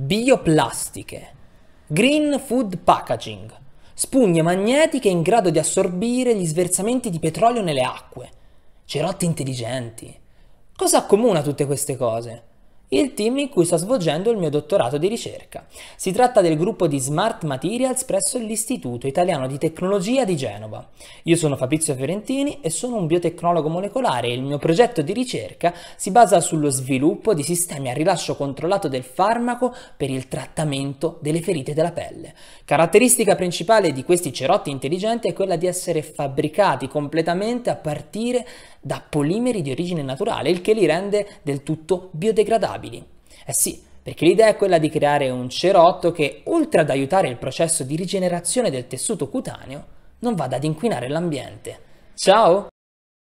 Bioplastiche. Green food packaging. Spugne magnetiche in grado di assorbire gli sversamenti di petrolio nelle acque. Cerotti intelligenti. Cosa accomuna tutte queste cose? il team in cui sto svolgendo il mio dottorato di ricerca. Si tratta del gruppo di Smart Materials presso l'Istituto Italiano di Tecnologia di Genova. Io sono Fabrizio Fiorentini e sono un biotecnologo molecolare e il mio progetto di ricerca si basa sullo sviluppo di sistemi a rilascio controllato del farmaco per il trattamento delle ferite della pelle. Caratteristica principale di questi cerotti intelligenti è quella di essere fabbricati completamente a partire da polimeri di origine naturale, il che li rende del tutto biodegradabili. Eh sì, perché l'idea è quella di creare un cerotto che, oltre ad aiutare il processo di rigenerazione del tessuto cutaneo, non vada ad inquinare l'ambiente. Ciao!